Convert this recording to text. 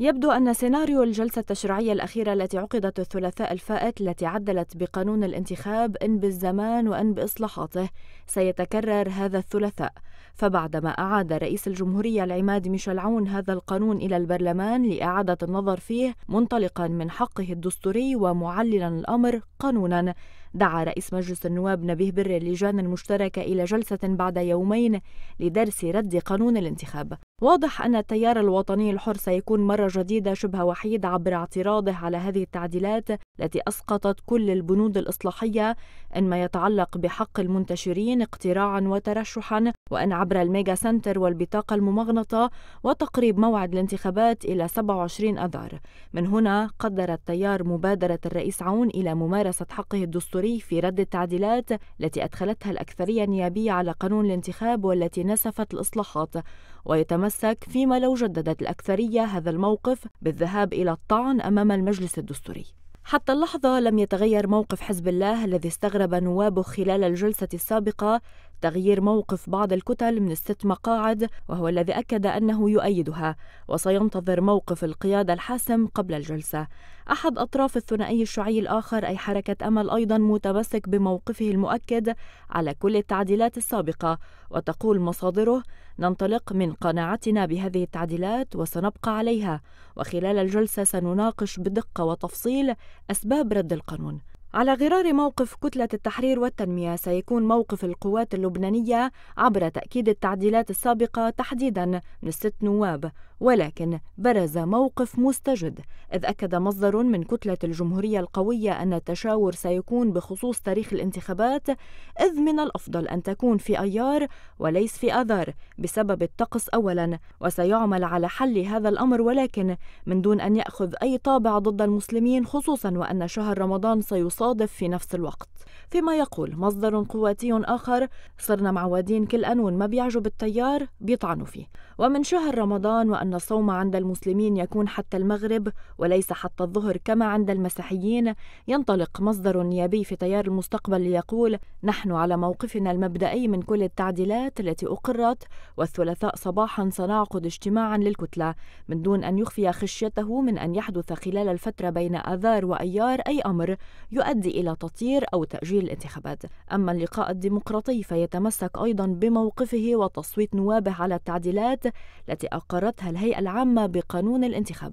يبدو أن سيناريو الجلسة التشريعية الأخيرة التي عقدت الثلاثاء الفائت التي عدلت بقانون الانتخاب إن بالزمان وإن بإصلاحاته سيتكرر هذا الثلاثاء فبعدما أعاد رئيس الجمهورية العماد ميشيل عون هذا القانون إلى البرلمان لإعادة النظر فيه منطلقا من حقه الدستوري ومعللا الأمر قانونا دعا رئيس مجلس النواب نبيه بر اللجان المشتركة إلى جلسة بعد يومين لدرس رد قانون الانتخاب واضح أن التيار الوطني الحر سيكون مرة جديدة شبه وحيد عبر اعتراضه على هذه التعديلات التي أسقطت كل البنود الإصلاحية إن ما يتعلق بحق المنتشرين اقتراعا وترشحا وأن عبر الميجا سنتر والبطاقة الممغنطة وتقريب موعد الانتخابات إلى 27 أذار من هنا قدر التيار مبادرة الرئيس عون إلى ممارسة حقه الدستوري الجمهوري في رد التعديلات التي أدخلتها الأكثرية النيابية على قانون الانتخاب والتي نسفت الإصلاحات ويتمسك فيما لو جددت الأكثرية هذا الموقف بالذهاب إلى الطعن أمام المجلس الدستوري حتى اللحظة لم يتغير موقف حزب الله الذي استغرب نوابه خلال الجلسة السابقة تغيير موقف بعض الكتل من الست مقاعد وهو الذي أكد أنه يؤيدها وسينتظر موقف القيادة الحاسم قبل الجلسة أحد أطراف الثنائي الشعي الآخر أي حركة أمل أيضا متمسك بموقفه المؤكد على كل التعديلات السابقة وتقول مصادره ننطلق من قناعتنا بهذه التعديلات وسنبقى عليها وخلال الجلسة سنناقش بدقة وتفصيل أسباب رد القانون على غرار موقف كتلة التحرير والتنمية سيكون موقف القوات اللبنانية عبر تأكيد التعديلات السابقة تحديدا من الست نواب ولكن برز موقف مستجد إذ أكد مصدر من كتلة الجمهورية القوية أن التشاور سيكون بخصوص تاريخ الانتخابات إذ من الأفضل أن تكون في أيار وليس في آذار بسبب الطقس أولا وسيعمل على حل هذا الأمر ولكن من دون أن يأخذ أي طابع ضد المسلمين خصوصا وأن شهر رمضان سيصادف في نفس الوقت فيما يقول مصدر قواتي آخر صرنا معودين كل قانون ما بيعجب التيار بيطعنوا فيه ومن شهر رمضان وأن أن الصوم عند المسلمين يكون حتى المغرب وليس حتى الظهر كما عند المسيحيين ينطلق مصدر نيابي في تيار المستقبل ليقول نحن على موقفنا المبدئي من كل التعديلات التي أقرت والثلاثاء صباحا سنعقد اجتماعا للكتلة من دون أن يخفي خشيته من أن يحدث خلال الفترة بين آذار وأيار أي أمر يؤدي إلى تطير أو تأجيل الانتخابات أما اللقاء الديمقراطي فيتمسك أيضا بموقفه وتصويت نوابه على التعديلات التي أقرتها الهيئة العامة بقانون الانتخاب